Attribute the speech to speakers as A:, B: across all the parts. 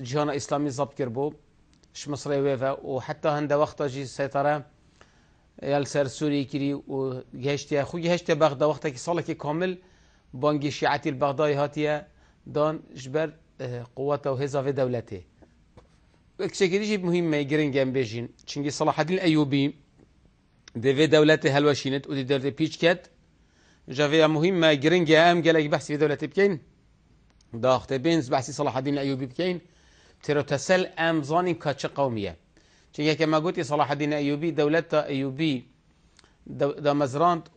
A: جهان اسلامي ضبط كربو ش مصري ويفا وحتى هند وقتها جي سيطره يال سر سوري كري و جهشتي اخو جهشتي بغداد وقتها كي صالك كامل بانجي شيعتي البغدادي هاتيه دان جبر آه، قواته وهزا في دولته اكشكري جي مهمه جرين جام بيجين تشنجي صلاح الدين الايوبي دي في دولته هلوشينت ودي دير دي بيتشكات جافي مهمه جرين جام قالك بحث في دولته بكين داخت بينز بحث صلاح الدين الايوبي بكين تروتسل ام زانیم كاتش قوميه چي که ما گوتي صلاح الدين ايوبي دولته ايوبي دا مزراند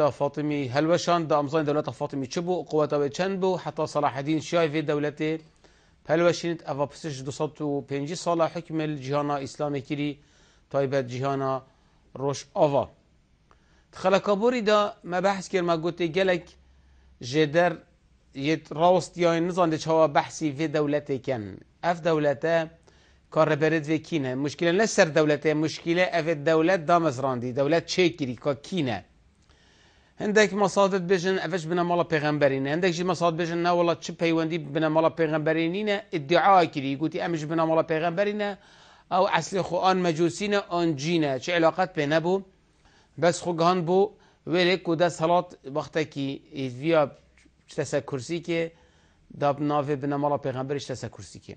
A: و فاطمي هلوشان دا امزان دولته فاطمي چبو قوته قوتا و بو صلاح الدين شايفي في هلوشنت هلوشینت افا پسش دو ساتو و صلاح حكم الجهانا اسلامي كيري کری جهانا روش آوا تخلقابوری دا ما بحث كير ما گوتي گلک جدر چه چاوا بحثی وی دولت کن اف دولت کار برد و کینه مشکل نه سر دولت مشکله اف دولت دامزراندی دولت چه کری کا کینه هندک مصادت بجن افش بنا مالا پیغمبرین هندک جی مصاد بجن نه والله چه پیوندی بنا مالا اینه؟ ادعا کری گوتی امش بنا مالا پیغمبرینه او اصل خو آن مجوسینه آن جینه چه علاقت به نبو بس خو بو کو صلات وقتا کی تسا کرسی که داب ناوه بنا مالا پیغمبرش تسا کرسی که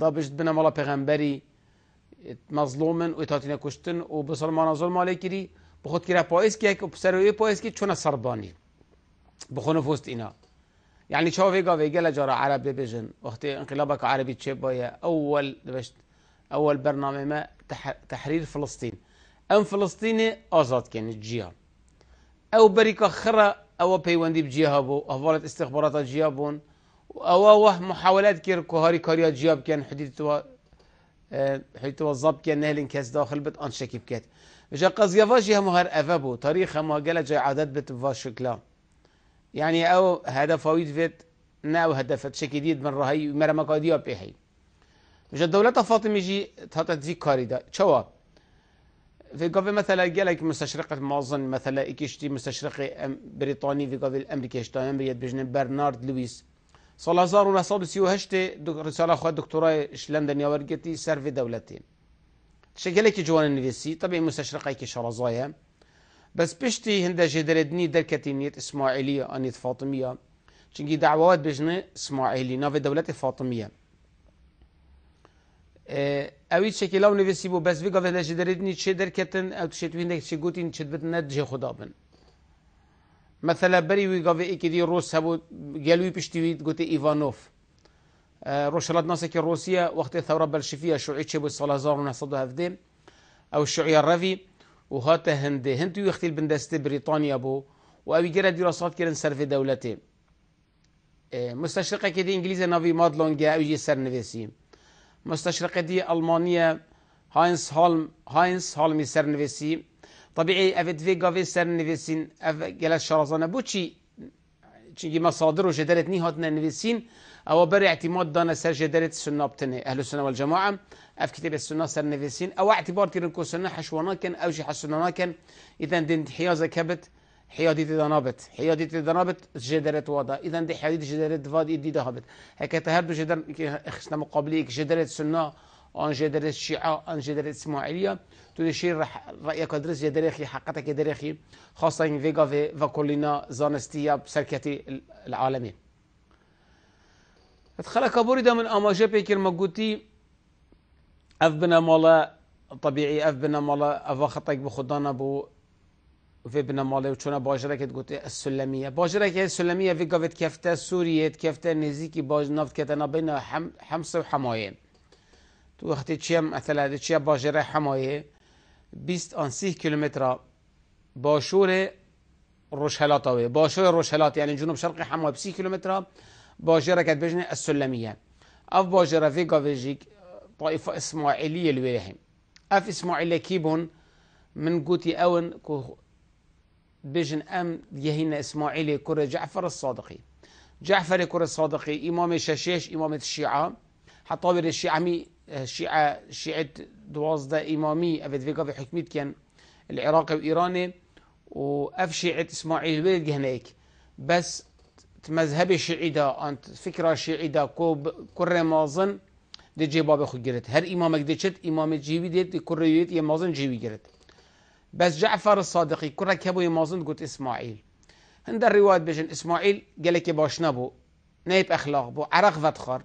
A: دابش بنا مالا پیغمبری مظلومن و اتاتین کشتن و بسلمان ظلم علیه کری بخود کرا پایس که و پسروی پایس که چونه سربانی بخون فوست اینا يعني شو فيجا فيجا لجرا عربي بيجن وقت انقلابك عربي تشيبايا اول دبشت اول برنامج ما تحرير فلسطين ام فلسطيني ازاد كان الجيا او بريكا خرا ئەوە پەیوەندی بجیە هەبوو ئەڤڵت استخباراتە جیا بوون او وە محاولات کرد کۆهاری کاریا جیا بکەن حدیتەوە آه، حیتەوە زەب بکەن نهلین کس داخل بد بێت ئەن شەکی بکەێت قضیه واجی همو هر افه بو تاریخ همو گل جای عادەت بد وا شکلا یعنی يعني او هدف ئەو هەدەفاویت بێت ناو هەدەفت شکی دید من ڕاهایی مەرەمەکادیا پێهی ژە دەولەتە فاتمیژی فاطمی جی تا کاری دا چەوە في قف مثلا جالك مستشرقة مازن مثلا إكشتي مستشرقة بريطاني في قف الأمريكا إشتا أمريكا بجنب برنارد لويس سالازار زارو نصاب سيو هشتي رساله خود دكتوراه شلندا دنیا ورگتی سر و دولتی جوان نویسی طبعا مستشرقه که شرازایه بس بشتي هند جدردني درکتی نيت إسماعيلية أنيت فاطمية چنگی دعوات بجنه إسماعيلي نافي دولتي فاطمية اوی چه که لاو نویسی بو بس ویگا چێکی لەو دارید نی چه در کتن او دەرکەتن ئەو توشێتوینێک چه گوتین چه چت بت نەدژێ خدا بن مثلا بری ویگا وی ایکی دی روس ڕۆس هەبوو گەلووی پشتیویت گوتی ئیڤانۆف ڕۆژەڵات ناسێکی ڕوسیە وەختی تەورە بەرشفیە شوعی چێ بوو سال 1970 او شعی روی و هنده هند توی اختیل بندسته بریتانیا بو و اوی گره گەرە کرن سرف دولته مستشرقه که دی ئینگلیزە ناوی مادلۆنگە ئەوی سر نویسیم مستشرقه ألمانية هاينس هالم هاينس هالمي سرنفسي طبيعي أفيد في قافي سرنفسين اف جلا شرزانه بوشي چنگی مصادر و جدالت نی هاتنه نویسین او بر اعتماد دانه سر جدالت بتنه اهل السنه والجماعه اف كتاب السنه سر نویسین او اعتبار تیرن کو سنه حشوانا کن او جي حسنانا کن اذا دین حیازه كبت حيادي تدا نابت حيادي تدا نابت جدرت وادا اذا دي حيادي جدرت فاد يدي دهبت هكا تهردو جدر خشنا مقابليك جدرت سنه ان جدرت شيعة ان جدرت اسماعيلية تدشير رأيك درس يدريخي حقتك يدريخي خاصة إن فيغا في فاكولينا زانستية بسركة العالمي اتخلق بوريدا من أماجة بيكر مقوتي أف بنا مالا طبيعي أف بنا مالا أفا خطيك بخدانا بو وفي بنا ماله و چون باجرکت السلمية السلمیه باجرک سلمیه وی گفت کفته سوریه کفته نزیکی باج نفت كتنا بين حم حمص و حمایه تو وقتی چیم مثلا تشيام باجره حماية بيست آن سيه كيلومترا باشور روشهلات آوه باشور روشهلات يعني جنوب شرق حمایه 30 کیلومتر باجرکت بجنه السلمية اف باجره في گفت طائفه إسماعيلية لویهم اف اسماعیلیه كيبون من قوتي أون كو بيجن أم يهين إسماعيلي كرة جعفر الصادقي جعفر كرة الصادقي إمام شاشيش إمامة الشيعة حتى بر الشيعة آه، شيعة دوازدة إمامي أفد فيكا في حكمت كان العراقي وإيراني وأف شيعة إسماعيل ولد هناك بس مذهب الشيعي دا أنت فكرة شيعي دا كرة مازن دي جيبابي خود هر إمامك دي إمام جيبي دي كرة يويت يمازن جيبي جرت بس جعفر الصادقي كرك هبوي مازن قلت اسماعيل هند الرواد بيجن اسماعيل قال لك باش نبو نايب اخلاق بو عرق فتخر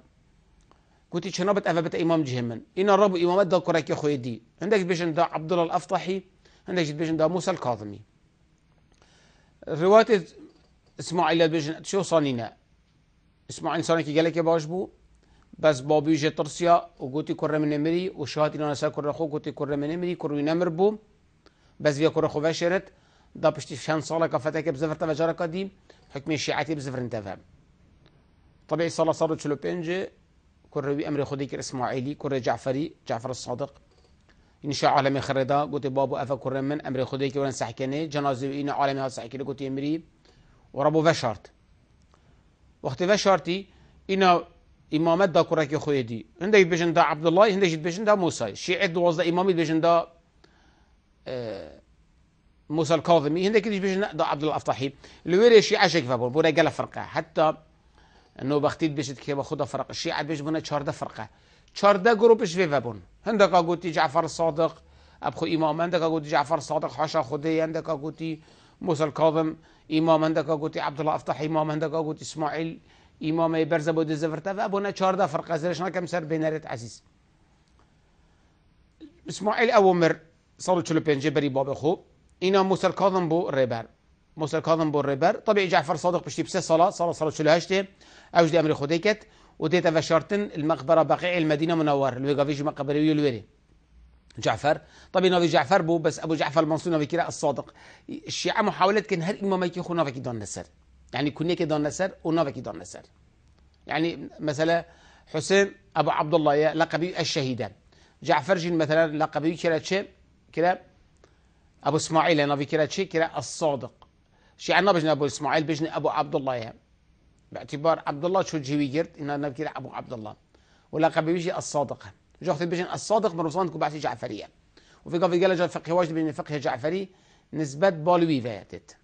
A: قلت شنابت افبت امام جهمن ان رب امامات دا كرك خوي دي عندك بيجن دا عبد الله الافطحي عندك بيجن دا موسى الكاظمي روايات اسماعيل بيجن شو صانينا اسماعيل قال لك باش بو بس بابي جترسيا وقلت وقوتي كره من نمري وشهاتي انا ساكر اخو قلت كره من نمري كروي نمر بو بس بیا کره خوبه شرت دا پشتی چند بزفر توجه کدیم حکم شیعتی بزفر انتفهم طبيعي صار صار تشلو بنجي كروي امر خديك اسماعيلي كر جعفري جعفر الصادق ان شاء عالم خردا قلت بابو افا كر من امر خديك ولا سحكني جنازي ان عالم ها سحكني قلت امري وربو فشارت وقت فشارتي ان امامت دا كرك خويدي عندك بجن دا عبد الله عندك بجن دا موسى شيعه دوازده امامي بجن دا موسى الكاظمي هنا كده باش نقضى عبد الله الافطحي الويري الشيعه شكفه بورا قال فرقه حتى انه بختيت باش كيما خذ فرق الشيعه باش بنا تشارده فرقه تشارده جروب شفيفه بون عندك قوتي جعفر الصادق ابخو امام عندك قوتي جعفر الصادق حاشا خدي عندك قوتي موسى الكاظم امام عندك قوتي عبد الله افطح امام عندك قوتي اسماعيل امام يبرز ابو دزفرتا فابونا طيب تشارده فرقه زرشنا كم سر بينارت عزيز اسماعيل اومر 145 بري باب خو موسر كاظم بو ريبر موسر كاظم بو ريبر طبيعي جعفر صادق بشتي بسه صلاة صلاة صلاة شلهشته اوجد امر خديكت وديت فشارتن المقبرة بقيع المدينة منور لوی فيش مقبره ویو جعفر طبيعي نبي جعفر بو بس ابو جعفر المنصور نبي كراء الصادق الشيعة محاولات كان هر ما يكي خو نافكي دان نسر يعني كنيك دان نسر و نافكي دان نسر يعني مثلا حسين ابو عبد الله لقبي الشهيدان جعفر جن مثلا لقبي كرا كده ابو اسماعيل يعني كده شي كده الصادق شي عنا بجنا ابو اسماعيل بجنا ابو عبد الله يعني باعتبار عبد الله شو جيوي جرت ان انا كده ابو عبد الله ولقب بيجي الصادق جوخت بجن الصادق من كو وبعث جعفريه وفي قفي قال جا فقه واجد بين فقه جعفري نسبة بالوي فاتت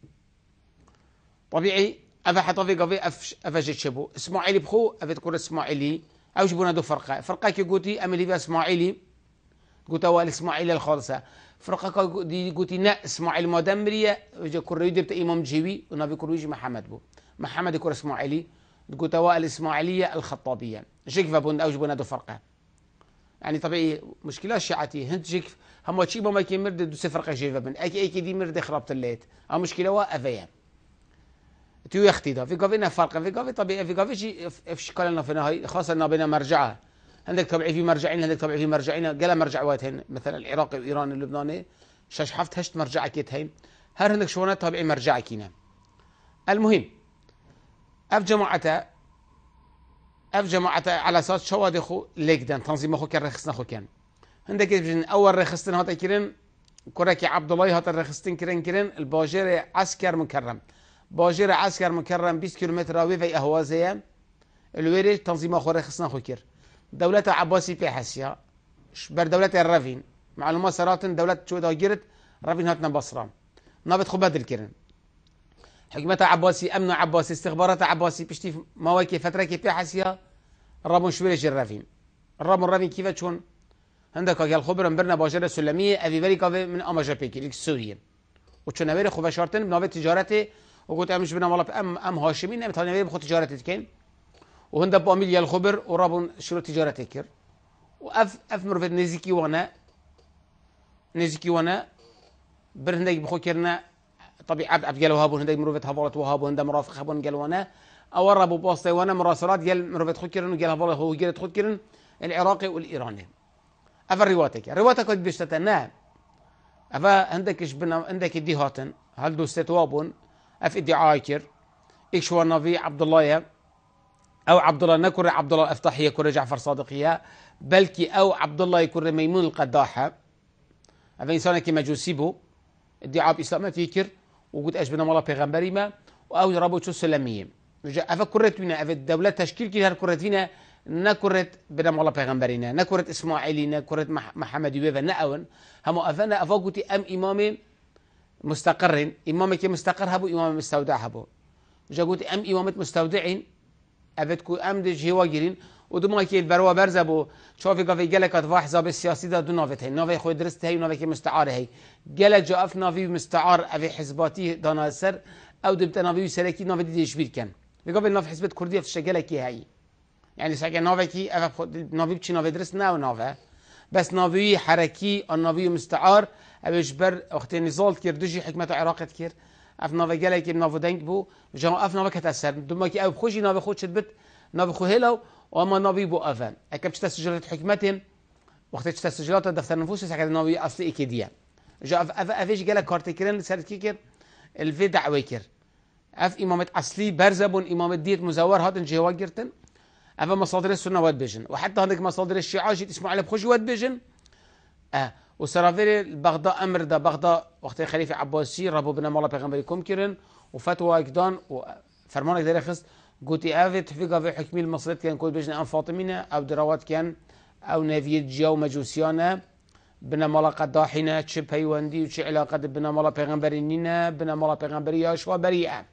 A: طبيعي أفا في قفي أفش أفش شبو إسماعيلي بخو أفا تقول إسماعيلي أو شبونا دو فرقة فرقة كي قوتي أملي بها إسماعيلي هو الاسماعيلي الخالصة فرقه دي گوتی نه اسماعیل مادمریه جو کوروی دبت امام جیوی و ناوی کورویج محمد بو محمد كور اسماعيلي تقول الإسماعيلية الخطابية جيك بون أوج بون دو فرقة يعني طبيعي مشكلة شعتي هند جيكف هم شي بما كي مرد دو فرقه جيكفا بون أكي أكي دي مرد خرابت الليت أو مشكلة وا أفيا تيو اختي دا في قافينا فرقة في قافي طبيعي في قافي شي في شكالنا فينا هاي خاصة بين مرجعة عندك تبعي في مرجعين عندك تبعي في مرجعين قال مرجع واتين مثلا العراقي وايراني اللبناني شاش حفت هشت مرجعك يتهين هر عندك شونات تبعي مرجعك هنا المهم اف جماعته اف جماعته على اساس شو دخو ليكدن تنظيم اخو كان رخصنا اخو كان عندك اول رخصتن هات كيرن كرك عبد الله هاتا رخصتن كيرن كيرن الباجر عسكر مكرم باجر عسكر مكرم 20 كيلومتر وفي اهوازيه الويريج تنظيم اخو رخصنا اخو كير دولة عباسي في حسيا بر دولة الرافين معلومات سراتن دولة شو دا جرت رافين هاتنا بصرة نابت خباد الكرن حكمة عباسي أمن عباسي استخبارات عباسي بشتي مواكي فترة في حسيا رابون شويرش الرافين رابون الرافين كيف تشون عندك قال خبر برنا باجرة سلمية أبي بريكا من أماجا بيكي لك سوريا وشون أبي خبر شارتن نابت تجارتي وقلت أمش بنا والله أم أم هاشمين أم بخو تجارتي كين وهند بأميليا الخبر ورابون شرو تجارة تكر وأف أف مرفد نزيكي وانا نزيكي وانا بر هندك بخو كرنا طبيعي عبد عبد قالوا هابون هندك مرفت هابولت وهابون هند مرافق هابون قالوا وانا أو رابو بوسطي وانا مراسلات جال مرفد خو كرن وقال هابولت هو قالت خو كرن العراقي والإيراني أفا رواتك رواتك قد بيشتتنا أفا هندك بنا هندك دي هاتن هل دوستي توابون أف ادعاكر في عبد الله او عبد الله نكر عبد الله الافتحي كره جعفر صادقيا يا بلكي او عبد الله يكر ميمون القداحه هذا انسان مجوسي بو ادعاء الاسلام فيكر وجود اجبنا مالا بيغمبري ما او رابو تشو سلميه افا كرت بنا اف الدوله تشكيل كي هر كرت فينا نكرت بنا مالا بيغمبرينا نكرت اسماعيلي نكرت محمد يوبا ناون هم افانا افا ام امامي مستقر امامك مستقر هبو امام مستودع هبو جا قلت ام امام مستودعين اوید کو امدش هوا گیرین و دو ماه که برابر زبو چاوی گاوی گله کات واه حزاب سیاسی دا دو ناوت هی ناوی خود درست هی ناوی که مستعار هی گله جا اف ناوی مستعار اوی حزباتی دانا سر او دبت ناوی سرکی ناوی دیش بیر کن بگاوی ناوی حزبت کردی اف شگله کی هی يعني ساكن نافكي اف نافي بتشي نافي درس ناو نافا بس نافي حركي او نافي مستعار ابيش اجبر وقت نزال كير دجي حكمة عراقت كير اف نو گله کی نو ودنگ بو جان اف نو کت اثر دو ما کی او خوشی نو خود شد بت نو خو هلو و ما نو بو افن اکبش تسجلات حکمتم وقت تسجلات دفتر نفوس سکه نو اصل ایک دیه جا اف اف افیش گله کارت کرن سر کی کر الفی دعوی کر اف امامت اصلی برزبون امامت دیت مزور هاتن جوا گرتن اف مصادر السنه واد بجن وحتى هذيك مصادر الشيعه اسمع على بخوش واد بجن اه، وسرافير بغداد امر ده بغداد وقت خليفه عباسي ربو بنا مولا پیغمبری کم کرن و فتوا اکدان و فرمان داره خست قوتي افي تحفيقها في حكمي المصريت كان كود بجنا ان فاطمينا او دروات كان او نافيت جاو مجوسيانا بنا مالا قداحنا تش بيواندي وتش علاقة بنا مالا بيغمبري نينا بنا مالا بيغمبري ياشوا بريئة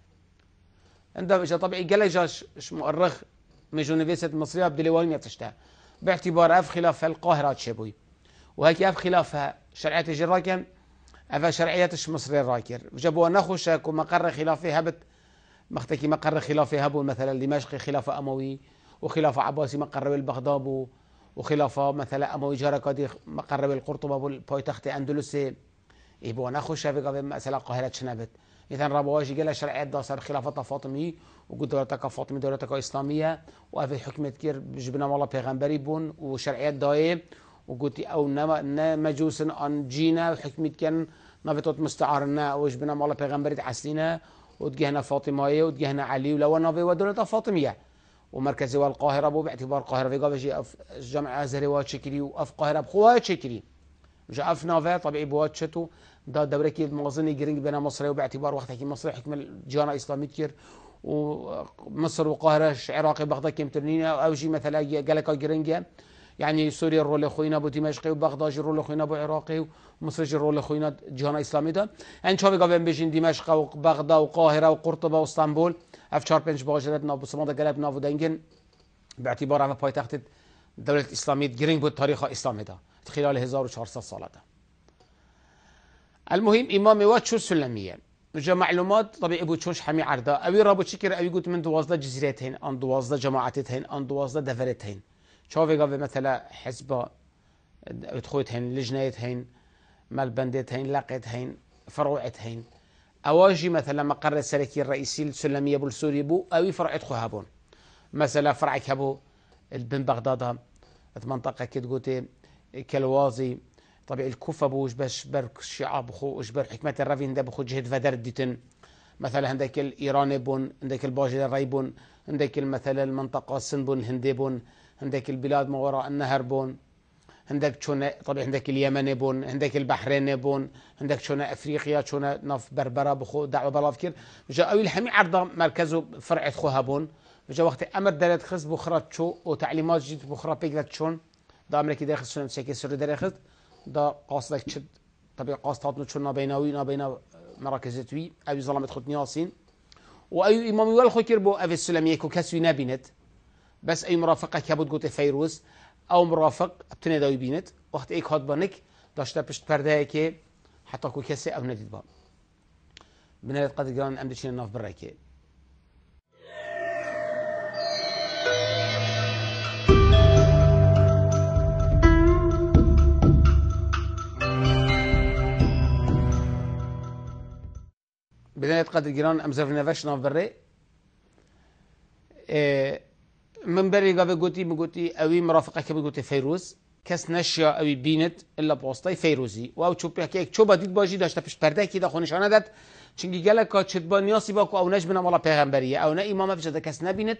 A: عندها بجا طبيعي قال جاش مؤرخ مجو نفيسة مصرية بدليواني تشتها باعتبار اف خلاف القاهرة تشبوي وهيك خلافها شرعية جراكن أفا شرعيه مصري راكر جابوا نخوش مقر خلافي هبت مختكي مقر خلافي هبو مثلا دمشق خلافة أموي وخلافة عباسي مقر بالبغداد وخلافة مثلا أموي جاركادي مقر بالقرطبة والبايتخت أندلسي يبوا نخوش في قبل مثلا قاهرة شنبت إذا رابواجي قال شرعية داصر خلافة فاطمي ودولتك فاطمي دولتك إسلامية وفي حكمة كير جبنا والله بيغمبري بون وشرعية دايب وقلت او مجوسا ان جينا وحكمت كان نفتت مستعارنا وش بنا مالا پیغمبرت عسلنا وتجهنا فاطمية وتجهنا علي ولو نبي ودولة فاطمية ومركزي والقاهرة بو باعتبار قاهره في قابجي أف جمع أزهري واتشكري وأف قاهرة بخوا شكري مش أف نافع طبيعي بواتشتو دا دورة كي مغزني جرينج بين مصري وباعتبار وقتها كي مصري حكم الجانة إسلامي كير ومصر وقاهرة عراقي بغداد كيمترنين أو جي مثلا قالك جرينجيا يعني سوريا رول خوينا بو دمشق و بغداد رو لخوینا بو عراقی و مصر رو لخوینا جهان اسلامی دا این چا بگم بجين دمشق و بغداد و قاهره و قرطبه و استانبول اف 4 5 باجرت نابو سما ده گلب نابو دنگن باعتبار همه پایتخت دولت اسلامي گرینگ بو تاريخ اسلامي ده خلال 1400 ساله ده المهم امام واتشو سلميه جا معلومات طبيعي بو تشوش حمي عردا اوي رابو تشكر اوي قلت من دوازده جزيرتين ان دوازده جماعتتين ان دوازده دفرتين شوفي قبل مثلا حزبه خۆیت هين لجنيت هين مال بندت هين لقيت هين فروعت هين اواجي مثلا مقر السلكي الرئيسي السلميه بول سوري بو ئەوی فڕعت خۆ هەبوون مەسەلا فرعك هەبوو البن بەغدادا منطقة كي تقولي كالوازي طبيعي الكوفة بوش باش برك الشعب خو جبر حكمة الرافي هندا بخو جهد فدر ديتن مثلا هنداك الإيراني بون هنداك الباجي الريبون هنداك مثلا المنطقة السنبون الهندي بون عندك البلاد ما وراء النهر بون عندك شنا طبعا عندك اليمن بون عندك البحرين بون عندك شنا افريقيا شنا نف بربره بخو دعوه بلافكر جا اوي الحمي عرضه مركزه فرع خوها بون جا وقت امر دارت خص بخرات شو وتعليمات جيت بخرات بيجلت شون دا امريكي داخل شون مسكي سر داخل دا قاصدك شد طبعا قاصدات شنا بيناوي نا مراكز توي اوي ظلمت خد نياسين واي امامي والخو كيربو افي السلميه كو كاسوي نابينت بس اي مرافقه كابوت جوت فيروس او مرافق ابتني داوي بينت وقت ایک هات بانك داشتا بشت برده كي حتى كو كسي او ندید با بنابت قدرگران امدشین ناف الناف که بداية قدر جيران أمزرنا فاش نافري إيه من بری گاوه گوتی مگوتی أوي مرافقه که بگوتی فیروز کس نشیا اوی بیند الا بواسطه فیروزی و او چوب که یک چوب دید باجی داشته پشت پرده کی داخل نشانه داد چنگی گله کا چت با نیاسی با کو او نش بنم الله پیغمبریه او نه امامه فشد کس نبیند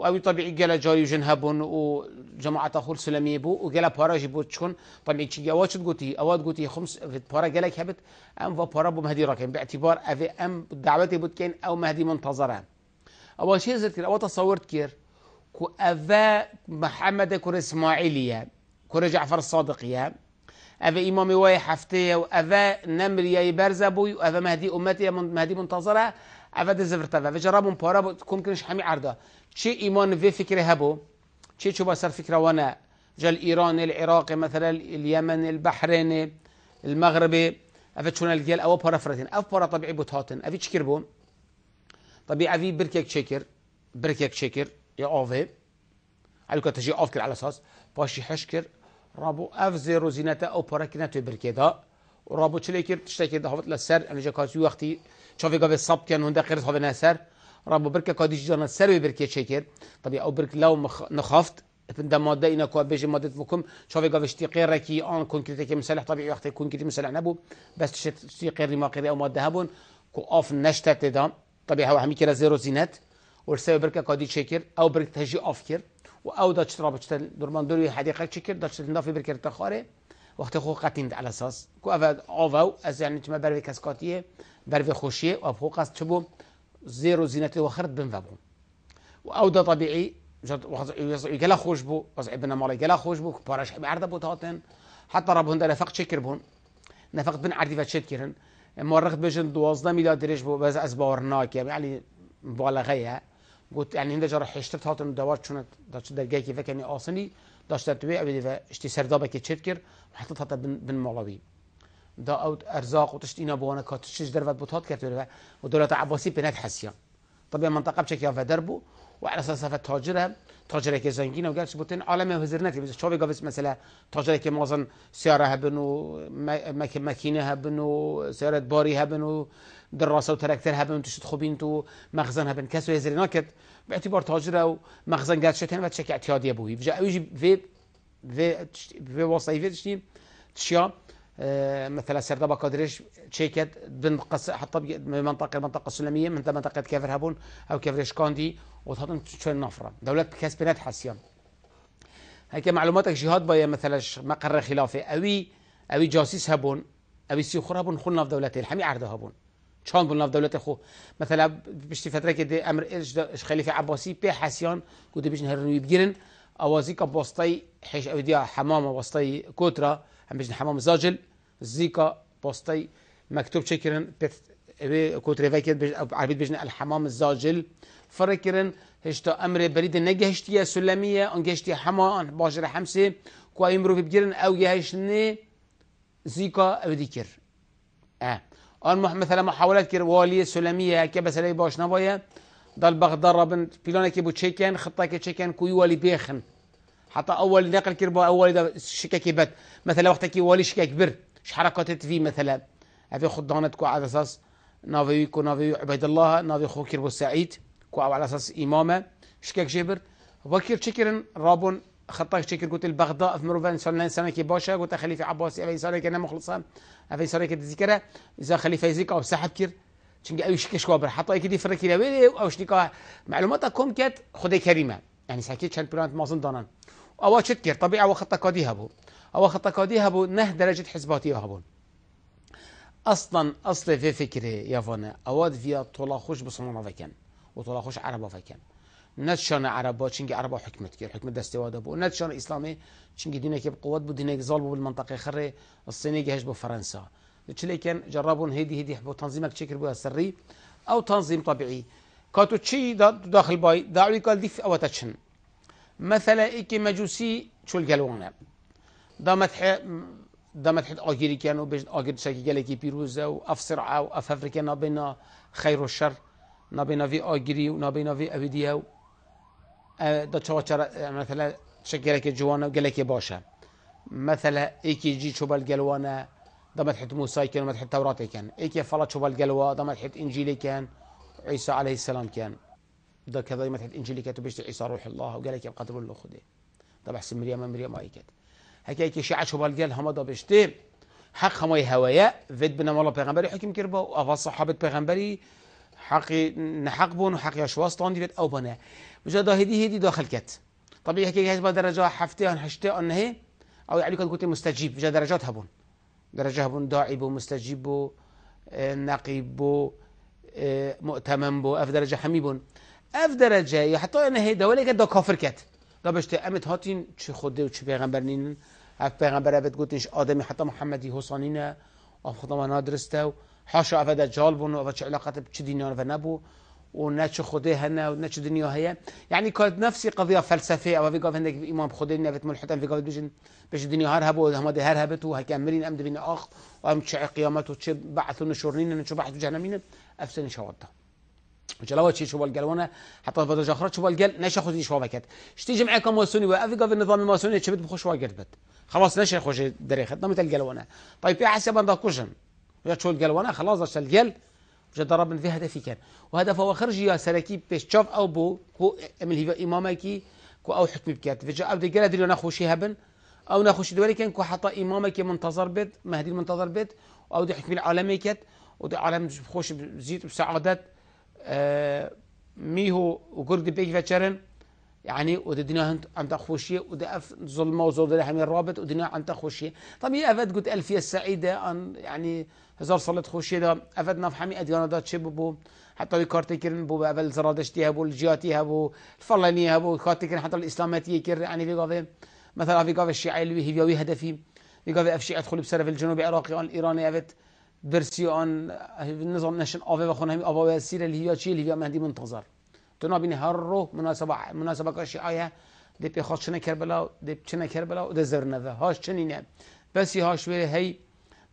A: و طبيعي گله جاری جن هبون و جماعت سلمي بو و گله پاراجی بود چون طبيعي چی اوات شد گوتی اوات گوتی خمس پارا گله هبت ام و پارا بو مهدی راکن باعتبار اوی ام دعوتی بود کن او مهدی منتظره اول شيء زدت كير او تصورت كير كو أفا محمد کور إسماعيلية كور جعفر صادقیه اوه إمامي واي حفتية و نمر يا برزبوی و اوه مهدي أمتي مهدي منتظره اوه زفرت أفا اوه جرابون كون كنش کم کنش همی عرده چه إيمان في فكرة هبو چه چوبا بصر فكرة وانا جل ايران العراق مثلا اليمن البحرين المغرب افتشون الجيل او برا فرتين اف برا طبيعي بوتاتن افي تشكر بو طبيعي افي بركك شكر بركك شكر يا ove, ali kada že ovkir على اساس paši heškir, رابو اف زيرو زينتا او باراكيناتو بركيدا رابو تشليكر تشتكي ده هبط لسر انا جا كاسي وقتي شافي قبل صاب كان هندا داخل هذا ناسر رابو بركا كادي جانا سر بركي تشيكير طبيعي او برك لو مخ... نخافت بندا ماده اینا که بيجي ماده مکم شافی گفتش تیقیره راكي اون کنکریت كي مسلح طبيعي وقتي کنکریت مسلح نبو بس تشت تیقیری ما قیری او ماده هبون كو اوف نشتا تدام طبيعي هو همی زيرو زیرو ورساوي بركة قادي شكر أو بركة تهجي أفكر وأو داتش ترابط درمان دوري حديقة شكر داتش نافي بركة تخاري وقت خو قتين على أساس كو أفاد أوفاو أز يعني تما بروي كاسكاتية بروي خوشية وأبخو قاس تبو زيرو زينة وخرت بنفابو وأو دا طبيعي جد يقلا خوش بو وضع بنا مالي يقلا خوش بو حبي عرض بو تاتن حتى ربهم دا نفق شكر بون نفق بن عرضي فتشكرن مورخ بجن دوازنا ميلاد ريش بو بس أزبار ناكي يعني مبالغية گوت یعنی هنده جاره هشتت هاتن دوار چوند داشت در جایی که آسانی داشت در توی اوی و اشتی سردابه که چت کرد حتی تا بن, بن مولوی دا اوت ارزاق و تشت اینا بوانا کاتشش دروت بوتات کرد و و دولت عباسی بنت حسیا طبعا منطقه بچه بشك يا فدربو وعلى اساس تاجره تاجره كي زنجين گرچه بوتن عالم هزرنتي بس شوفي قفز مثلا تاجره که مازن سیاره هبن و مکینه هبن و سياره باري هبن و دراسه راسه و ترکتر هبن تشت خوبين تو مخزن هبن كسو هزری ناکد باعتبار تاجر و مخزن قد شتن و تشک اعتیادی بجا اویجی في في في في تشتي تشيا مثلا سردابا قادرش تشيكت بن قص حتى بمنطقة المنطقه السلميه من منطقه كافر هابون او كافرش كاندي وتهضم تشون نفره دوله كاس بنات حسيان هيك معلوماتك جهاد بايا مثلا مقر خلافي اوي اوي جاسيس هابون اوي سيخور هابون خلنا في دولتين حمي عرض هابون چند بلنا دولت خو مثلا بشتی فتره که ده امر اش خلیفه عباسی به حسیان گوده بشن هر نوید گیرن اوازی که باستای حش او دیا حمام باستای کوترا هم بشن حمام زاجل زيكا باستای مكتوب شكرا بث كوتري فاكيت عربيت بجن الحمام الزاجل فركرن هشتا امر بريد نجهشتيا سلميه انجهشتيا حمام باجر حمسي كو امرو بجرن او جهشني زيكا او ديكر اه آن مثلا محاولت کرد والی سلمیه که به سلی باش نبایه دل بغداد رابن پیلانه که بو چکن خطه که چکن کوی والی بیخن حتى اول نقل با اول ده بات مثلا وقتی كي والي شكاك بر ش حرکات في مثلا افي خضانت كو على اساس نافي كو نافي عباد الله نافي خو كير سعيد كو على اساس امامه شكاك جبر وكير چکرن رابون خطاك شكل قلت البغضاء في مروفان سنان كي باشا قلت خليفة عباسي أبي سارك أنا مخلصا أبي سارك تذكره إذا خليفة يزيك أو سحب كير چنگه أيش کش کابر حتی که دی فرکی روی اوش نکاه معلومات کم کرد خدای کریمه یعنی يعني سکی چند پلانت مازن دانن او چت كير طبيعة او خطه هبو او خطه كادي هبو نه درجه حزباتي هبون اصلا اصل في فكره يا فانا اواد فيها طلا خوش بصمونا فكان وطلا خوش عربا فكان نتشان عربا چنگی عربا حکمت کرد حکمت دست وادا بود نتشان اسلامی چنگی دینه که قوات بود دینه زال بود منطقه خره الصيني جهش بفرنسا چلی کن جرابون هدی هدی حبو تنظیمك چکر بود سری او تنظیم طبيعي كاتو چی دا داخل باي داعوي کال دیف او تشن مثلا ايكي مجوسي شو القلوانا دا مدح دا مدح اجيري كانوا بيج اجير شكي قالكي و اف سرعه واف افريكا نابينا خير والشر نابينا في اجيري ونابينا في ابيديا دا چهار مثلا شكلك جوانا وقالك باشه مثلا جی جي شو بالقلوانا دا موسی موسى كان تحت توراتي كان ایکی فلا شو بالقلوا دا مدحت انجيلي كان عيسى عليه السلام كان دا كذا مدحت انجيلي كانت بیشتر عيسى روح الله وقالك بقدر الله خدي دا بحسن مريم مريم ايكت هكا هيك شعت شو بالقال هما دا حق هما هوايا فيد بنا والله بيغمبري حكم كربا وافا صحابة بيغمبري حقي نحق بون وحقي شواستان دي بيت او بنا مجا هدي هدي داخل كت طبيعي كي هتبقى درجة حفتة أن هشتة أن هي أو يعني كنت كنت مستجيب مجا درجات هبون درجة هبون داعب بو مستجيب بو اه، بو اه، مؤتمن بو اف درجه حميبون اف درجه يا حتى ان هي دوله كت دا كافر كت دا بشته امت هاتين شي خوده وشي بيغمبر نين اف بيغمبر ابد گوتنش ادمي حتى محمدي حسانینه آف خدمه نادرسته حاشا و دجال بون و چه علاقت چه دینیان و نبو و نه چه خوده هنه و نه چه دنیا هیه یعنی کاد نفسی قضیه فلسفه او ویگا هنده که امام خوده نبت ملحد هم ویگا بجن بشه دنیا هر هبو و همه ده هر هبت و هک امرین ام دبین اخ و هم چه قیامت و چه بعث و نشورنین و چه بعث و جهنمین افسن و وجلاوة چی شو بالگل القلونة حتى بدو جخرة شو القل نشا خذي شو بكت و افیگا به وافي قف چه الماسوني بخوش بخش واقربت خلاص نشا خوش دري خدمة القلونة طیب يا حسب بند کوچن ويقول قال وانا خلاص عشان الجل وجات ضرب في هدفي كان وهدف هو سلاكي سلكي بيشوف او بو هو من هيفا امامكي كو او حكمي بكات فجا او دقال ادري انا خوشي هبن او ناخوشي دولي كان كو حطا امامك منتظر بيت مهدي منتظر بيت او دي حكمي العالمي كات ودي عالم خوش بزيت بسعادات آه ميهو وقرد بيك فاتشرن يعني خوشي أن تخوشي ودأف ظلمة وزود حمي الرابط ودنا أن تخوشي طب يا أفاد قلت ألفية السعيدة أن يعني هزار صلت خوشي دا أفاد نفهمي أديانا دا تشببو حتى كارتي كرن بو بابل زرادشتي ابو الجياتي ابو الفلاني ابو كارتي كرن حتى الإسلاماتي كرن يعني في قاضي مثلا في قاضي الشيعي اللي هي بيوي هدفي في قضية أفشي أدخل بسرف الجنوب العراقي أن إيراني أفاد برسي أن نظام نشن أفا وخونهم أفا وسيرة اللي هي شيء اللي هي مهدي منتظر تنو بین هر رو مناسب مناسبه مناسبه شیعه آية، دب خاص چنه کربلا دب چنه کربلا و دزر نده هاش چنینه بسی هاش وره هی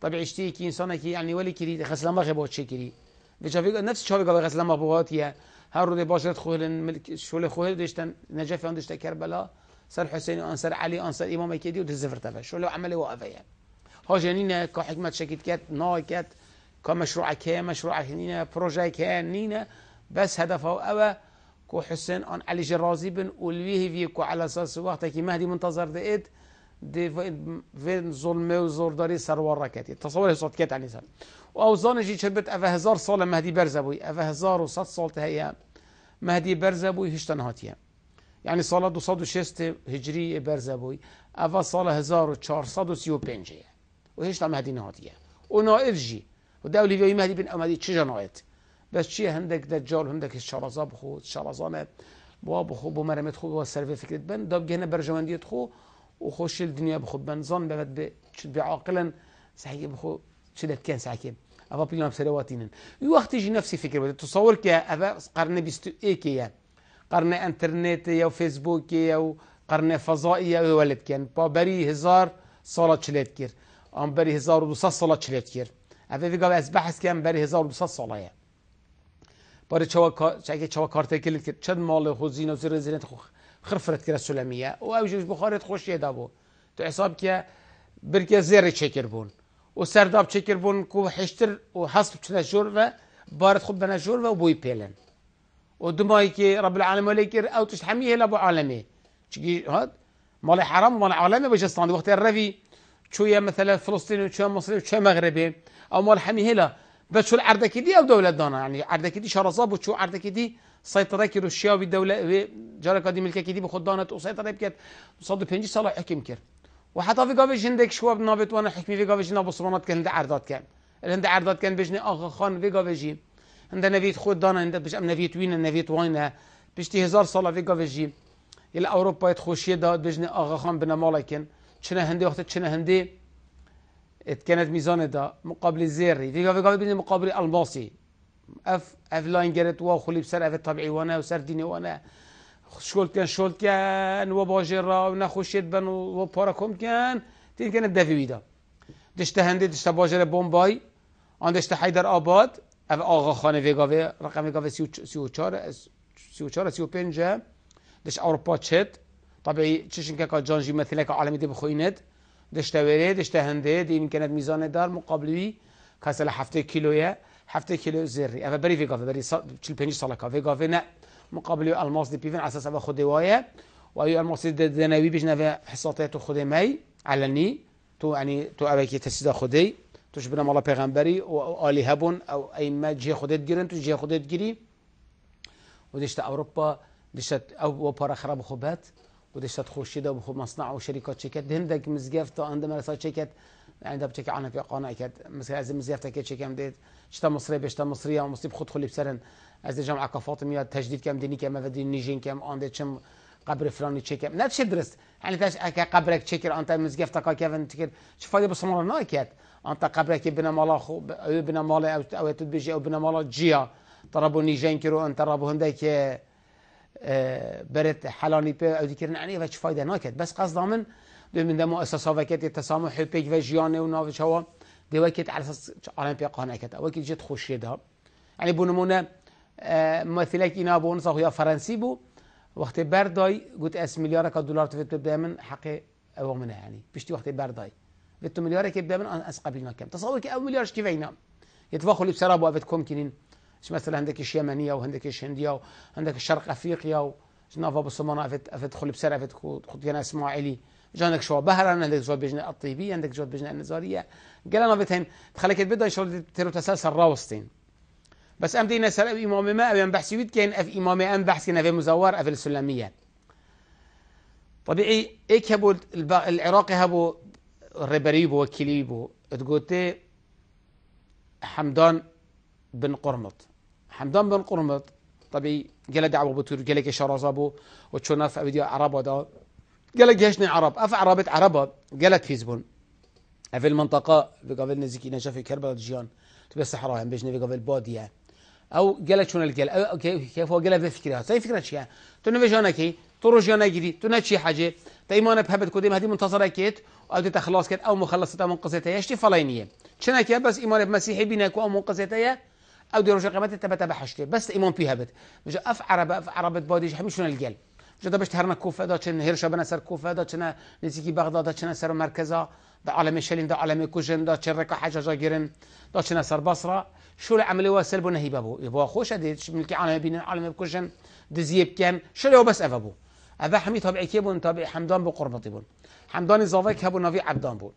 A: طبیعیش تی کی انسانه کی یعنی ولی کی دی خسلا ما غبا چه کی به چه فکر نفس چه فکر به خسلا ما بواتیه هر رو دی باشد خویل ملک شول خویل دشتن نجف اون دشت کربلا سر حسین آن سر علی آن سر امام دی و دزفر تفه شول عمل و آفیه ها جنینه که حکمت شکیت کرد ناکت که مشروع که مشروع نینه پروژه که نینه بس هدف او اوه كو حسين آن علي جرازي بن اولوی فيكو على اساس وقتك مهدي مهدی منتظر دید دي فين ظلمه وزورداري سروار راكاتي تصور صوت كات عليه سلام واوزان جي شبت افا هزار صاله مهدي برزبوي افا هزار وصد صالت هيا مهدي برزبوي هشتن هاتيا يعني صالة دو صد وشست هجري برزبوي افا صالة هزار وشار صد وسيو بنجي وهشتن مهدي نهاتيا ونائل جي ودولي بي مهدي بن امدي چجا نائت بس چی هندک دجال هندک شرازا بخو شرازا شارەزانێ بو بخو بو مرمت خو و سەرێ فکرت بن دابگەێنە بەرژەوەندیت خو و خوش دنیا بخۆ به بەبێت بێ بعاقلن سحیە بخو چ دەتکەن ساکێ ئەوە یو سەرەواتینن جی نفسی فکر بده تصور کە ئەە قرنە ئەیە قرنە ئەتررنێتە و فیسبوکێە و قرنە فەزائیە وەلە بکەن پابەری هزار ساڵە چلێت کرد ئەم بەری 1200 ساڵە چلێت کرد ئەێ بگا ئەس هزار بەری 1200 ساڵەیە باري چوا چاكي چوا كارتي كلت كت چند مال خو زينو زير زينت خو خرفرت كرا سلمية او جوش بخارت خوش يدابو تو حساب كيا بركة زير چكر بون و سرداب چكر بون كو حشتر و حسب چنا جور و بارت خوب بنا جور و بوي بيلن و دماي كي رب العالمين لكر او تشحميه لابو عالمي چكي هاد مال حرام مال عالمي بجستان وقت الرفي شوية مثلا فلسطيني وشوية مصري وشوية مغربي او مال حميه لا بس شو الاردكي دي او دولت دانا يعني اردكي دي شرزاب وشو اردكي دي سيطره كي روسيا بالدوله جارة قديم ملكه كي دي بخود دانت وسيطره بكت صد 5 سال حكم كير وحتى في قابل جندك شو بنابت وانا حكمي في قاف جناب بصمانات كان ده عردات كان الهند عردات كان بجني اخ خان في قابل جي هند نبيت خود دانا هند بش نبيت وين نبيت وين بشتي هزار سال في قابل جي الى اوروبا تخوشي دا بجني اخ خان بنا مالكن شنو هندي وقت شنو هندي إذ كانت دا مقابل الزيري في غافي غافي بني مقابل الماسي اف اف لاين جرت واو خلي بسر اف طبيعي وانا وسر ديني وانا شولت كان شولت كان وباجرا ونخوشيت بن وباركم كان تين كانت دافي ويدا دشت هندي دشت باجر بومباي آن دشت حیدر آباد اف اغا خان في غافي رقم في غافي و چار سی و چار سی و پنجه دشت اروپا چد طبعی چشن که که جانجی مثله دشته دشتهنده دشته هنده دی میکنه میزان دار مقابلی کسل هفته کیلویه هفته کیلو زری اوه بری ویگافه بری سال چل پنج سال که نه مقابلی الماس دی پیون اساس اوه خود وایه و ایو الماس دی دنوی بیش نه حساطه تو خود می علنی تو یعنی تو اوه که تسید خودی توش بنا الله پیغمبری و آلی هبون او ایمه جه خودت گیرن تو جه خودت گیری و دشت اروپا دشت او پارا خراب خوبت خوشی خوشیده بخو خب مصنع و شرکات شرکت هندک مزجف مزگفت عند مرسات شرکت چکت بتشكي عنها في قناة كد مثل از مزگفت که چکم دید شت شتا مصری بشتا و ومصیب خود خلی بسرن از جمع كفاطمية تجديد کم ديني كم ودی نیجین کم آن دیت قبر فرانی چه کم نفس درست یعنی یعنی تاش اکا قبرک چکر انت ون تقا كيفن تكر شفايدة بصمرة ناكيت انت قبرك بنا مالا خو بنا مالا او تبجي او بنا مالا جيا نیجین کرو کرو انت ربو که برت حلانی پی او دیکرن عنی و چه فایده ناکد بس قصد من دمو اساسا مؤسسا وکت تسامح پیک و جیانه و ناوش هوا ده وکت على اساس عالم پی قانه کد او وکت جد خوشی دا یعنی بو نمونه اه، ممثلک اینا بو نصا خویا فرنسی بو وقتی بردای گوت اس میلیار کا دلار تو بده من حق او منه یعنی پشتی وقتی بردای بتو مليار كي بدا من اس قبل ما كم تصور كي او مليار شكي فينا يتفخل افت وافت کنین مش مثلا عندك يمنيه وعندك هنديه وعندك الشرق افريقيا جنا بصمنا افت افت خلب سر افت خد جنا اسماعيلي جانك شو بهران عندك جواب بجنا الطيبية عندك جواب بجنا النزارية أنا بتهن تخليك بدا ان شاء الله ترو تسلسل راوستين بس ام دينا سر امام ما ام بحث يد كان اف امام ام بحث كان في مزور اف السلمية طبيعي ايك هبو العراقي هبو الربريبو وكليبو تقول حمدان بن قرمط حمدان بن قرمط طبيعي قال دعوه بتور قال لك اشاره زابو في فيديو عرب دا قال لك هشني عرب اف عربت عرب قالت زبون في المنطقه قبل نزكي نجا في كربلاء جيان تبي الصحراء هم بيجني قبل باديه او قالت شنو القال اوكي كيف هو قال فكرة هاي فكره شيء تنو جانا كي تروج جانا جدي تو نشي حاجه تيمان بهبت قديم هذه منتصره كيت او تتخلص كيت او مخلصتها منقذتها يشتي فلاينيه شنو بس ايمان المسيحي بينك او منقذتها او دي رجل تەبەتە بە حشتێ بس ايمان پێ بت بژە اف عرب ئەف عربەت بۆ دیش هەمیشونە گەل جدا دا هەرمە کوفەدا چن هێرشە بنە سەر کوفەدا چنە نزیکی دا تشن سەر مرکزا دا عالمی شلین دا عالم کوژن دا تشن ركا حەجاجا گرن دا تشن سر بەسرا شو العمليه عملی واسل بۆ نەهیبە بوو بۆ خۆشە دێت ملكي عالم بینن عالم بکوژن دزيب كان شو بەس ئەڤە بوو افا هەمی تابعیکی كيبون تابع حمدان بو قڕبەتی بون حمدان زاوەک هەبوو نافي عبدان بوو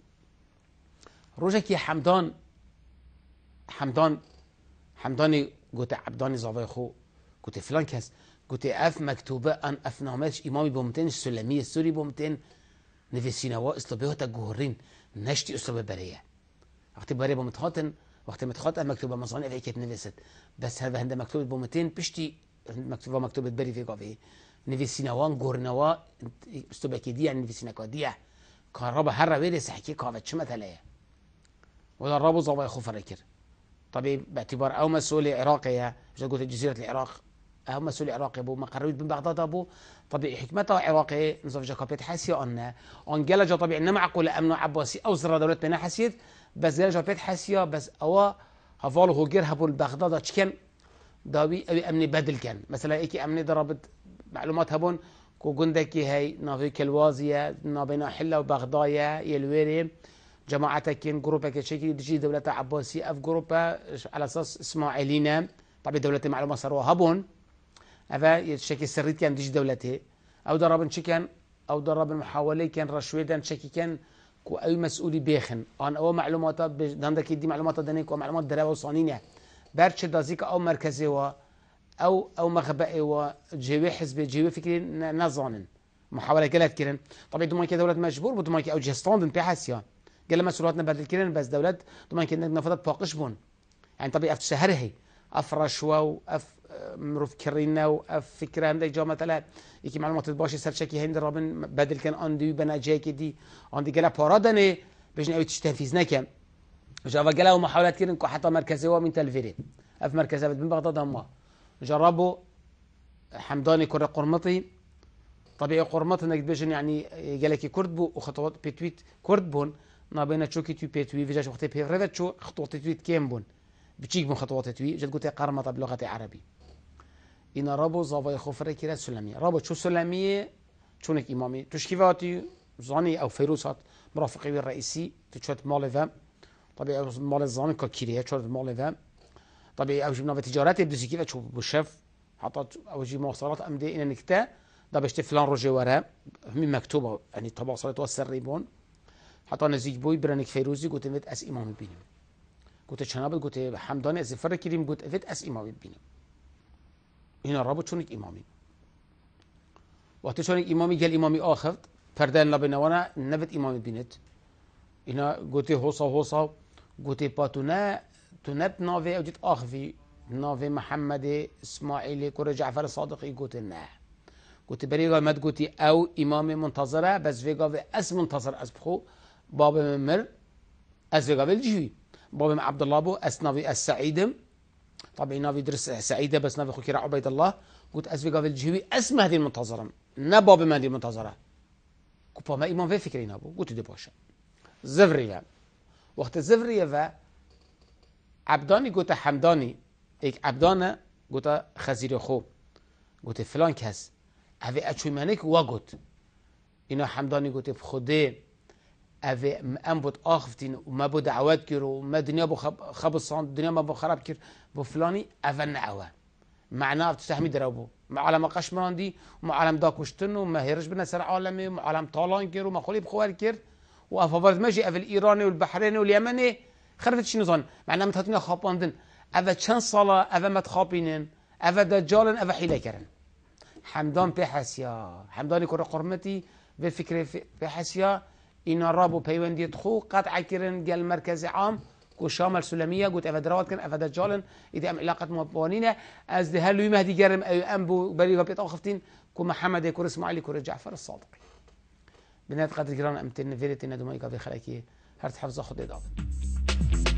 A: روجكي حمدان حمدان همدانی گوته عبدانی زاوی خو گوته فلان کس گوته اف مکتوبه ان اف نامش امامی بومتن سلمی سوری بومتن نویسینوا اسلوبه تا گورین نشتی اسلوبه بریه وقتی بریه بومتخاتن وقتی متخاط مكتوبه مصانع في كيت نفست بس هذا عندها مكتوبه بومتين بشتي مكتوبه مكتوبه بري في قافي نفسنا وان غورنوا استوبه كيديا نفسنا كوديا كهربا هر ويري سحكي كافت شمت عليا ولا رابو خو خفركر طبيب باعتبار أو مسؤول عراقي مش قلت جزيرة العراق أو مسؤول عراقي بو مقربيت بن بغداد أبو طبيعي حكمته عراقي نظف جاكوبيت حسي أن أن جلجة طبيعي إنما عقول أمن عباسي أو زر دولة منا حسيت بس جاكوبيت حسيا بس او هفالو هو غير هبو بغداد أشكن داوي أو أمني بدل كان مثلا إيكي أمني ضربت معلومات هبون كو جندكي هاي نافي كلوازيا نابينا حلة وبغدايا يلويري كين جروبك شكل تجي دولة عباسية اف جروبها على أساس إسماعيلينا طبعا دولة معلومة صاروا هبون هذا شكل سريت كان تجي دولته أو دربن شكن أو درابن محاولة كان رشويدا شكي كان كو أي مسؤولي بيخن أن أو معلومات دندك دي معلومات دنيك معلومات دراوة وصانينة برش دازيك أو مركزي و أو أو مخبئي جيوي حزبي جيوي فكري نظانن محاولة كلا تكرن طبعا دمانك دولة مجبور بدمانك أو جهستاندن بحسيان قال لما سرواتنا بعد الكيران بس دولات طبعا كنا نفضت باقش بون يعني طبيعي اف سهره اف رشوه واف آه، مروف كرينا واف فكره هم جامعه مثلا یکی معلومات باشه سر شکی هند رابن بدل کن آن دیو بنا جای که دی آن دیگه پارا دنه بجن اویتش تنفیز نکم جاوا قالوا محاولات كيرن كو حتى مركزي ومن تلفيري اف مركزي من بغداد هما جربوا حمداني كره قرمطي طبيعي قرمط انك بيجن يعني قالك كردبو وخطوات بتويت بون نابينا شو تشوكي تو بيتوي فيجاش وقتي بيريفت شو خطوات توي كيم بون بتشيك من خطوات توي جد قلت قرمطة بلغة عربي إن رابو زافاي خفرة كرا سلمية رابو شو سلمية شونك إمامي تشكيفاتي زاني أو فيروسات مرافقي الرئيسي تشوت مال فام طبيعي مال زاني كاكيريا تشوت مال فام طبيعي أو جبنا تجارات بدوسي كيف تشوف بشف حتى أو جي مواصلات أمدي إن نكتا ده بشتي فلان روجي ورا مكتوبة يعني وسر ريبون حتی زیگ بوی برانک فیروزی گوته وید از امام بینیم گوته چنابت گوت حمدان از فر کریم گوته وید از امام بینیم اینا رابط چونک امامی وقتی چونک امامی گل امامی آخفت پردن نوانه نوید امامی بینید اینا گوته حوصا حوصا گوته پا تو نه تو تنب ناوی اوجد آخفی ناوي محمد اسماعیل کور جعفر صادقی گوته نه گوته بريغا مد قلت او امام منتظره بس فيغا في اس منتظر از بخو باب ممر ازرق قبل باب بابم عبد الله بو اسناوي السعيد طبعا نافي درس سعيده بس نافي خوكي عبيد الله قلت ازرق قبل جوي اسم هذه المنتظره نه بابم هذه المنتظره كوبا ما ايمان في فكري نابو قلت دي باشا زفريه وقت زفريه و عبداني قلت حمداني ایک عبدانه گوتا خزیر خو گوته فلان کس اوی اچوی منک وا گوت اینا حمدانی گوته خوده avait un أخفتين وما و ما بود عواد کر ما دنيا بو خب الصند دنيا ما بو خراب كير بو فلاني أفن عوا معناه تستحمي درابو مع علم قش مراندي مع علم دا كشتن وما هيرش بنا سر عالمي مع علم طالان كير وما خولي بخوال كير وافافرد ماجي اف الايراني والبحريني واليمني خرفت شنو زون معناه متهتنا خاباندن اف چند افا ما تخابينين اف دجالن اف حيله كرن حمدان بحسيا حمداني يكون قرمتي بالفكرة بحسيا اینا را بو پەیوەندیت خو کردن گەل مرکز عام وشام السلمية قلت أفدراوات كان أفدجالن إذا أم علاقة مبانينة أزد هلو ما هدي جرم أو أم بو بری و وبيت آخفتین کو محمد كور إسماعيل كور جعفر الصادقی بنات قدر گران أمتن فيرتين دوما يقضي خلاكي هر تحفظ خود إضافة